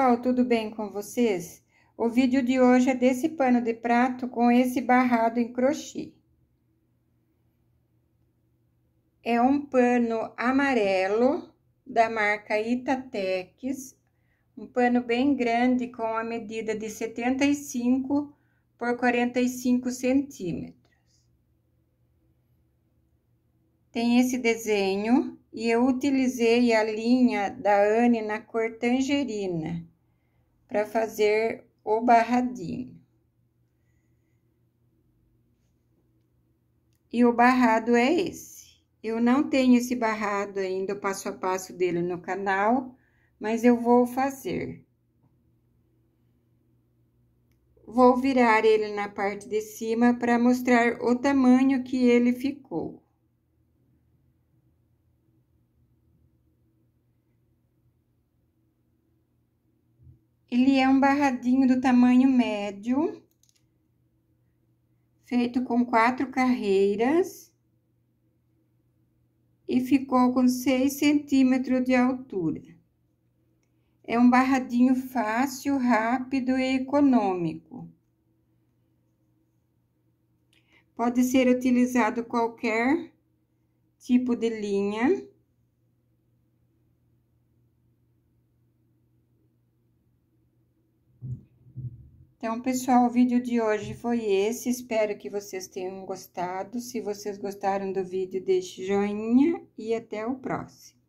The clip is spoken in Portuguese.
pessoal, tudo bem com vocês? O vídeo de hoje é desse pano de prato com esse barrado em crochê. É um pano amarelo da marca Itatex, um pano bem grande com a medida de 75 por 45 centímetros. Tem esse desenho e eu utilizei a linha da Anne na cor tangerina para fazer o barradinho. E o barrado é esse. Eu não tenho esse barrado ainda, o passo a passo dele no canal, mas eu vou fazer. Vou virar ele na parte de cima para mostrar o tamanho que ele ficou. Ele é um barradinho do tamanho médio, feito com quatro carreiras e ficou com 6 centímetros de altura. É um barradinho fácil, rápido e econômico. Pode ser utilizado qualquer tipo de linha. Então, pessoal, o vídeo de hoje foi esse. Espero que vocês tenham gostado. Se vocês gostaram do vídeo, deixe joinha e até o próximo.